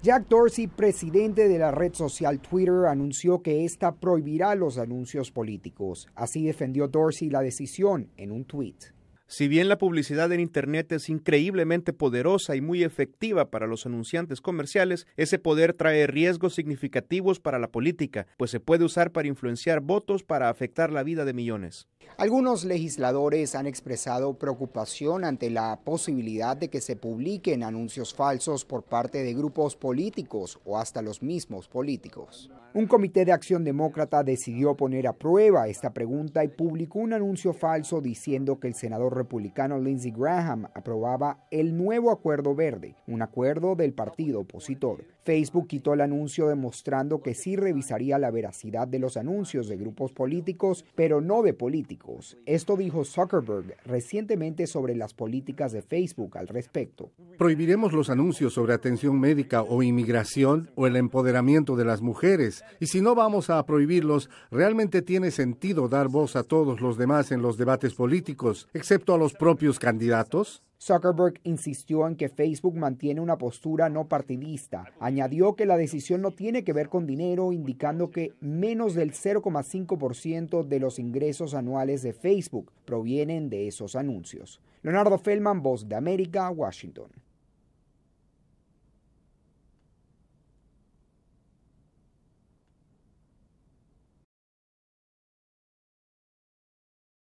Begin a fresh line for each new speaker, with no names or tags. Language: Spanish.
Jack Dorsey, presidente de la red social Twitter, anunció que ésta prohibirá los anuncios políticos. Así defendió Dorsey la decisión en un tweet.
Si bien la publicidad en Internet es increíblemente poderosa y muy efectiva para los anunciantes comerciales, ese poder trae riesgos significativos para la política, pues se puede usar para influenciar votos para afectar la vida de millones.
Algunos legisladores han expresado preocupación ante la posibilidad de que se publiquen anuncios falsos por parte de grupos políticos o hasta los mismos políticos. Un comité de acción demócrata decidió poner a prueba esta pregunta y publicó un anuncio falso diciendo que el senador republicano Lindsey Graham aprobaba el nuevo acuerdo verde, un acuerdo del partido opositor. Facebook quitó el anuncio demostrando que sí revisaría la veracidad de los anuncios de grupos políticos, pero no de políticos esto dijo Zuckerberg recientemente sobre las políticas de Facebook al respecto.
Prohibiremos los anuncios sobre atención médica o inmigración o el empoderamiento de las mujeres. Y si no vamos a prohibirlos, realmente tiene sentido dar voz a todos los demás en los debates políticos,
excepto a los propios candidatos. Zuckerberg insistió en que Facebook mantiene una postura no partidista. Añadió que la decisión no tiene que ver con dinero, indicando que menos del 0,5% de los ingresos anuales de Facebook provienen de esos anuncios. Leonardo Feldman, Voz de América, Washington.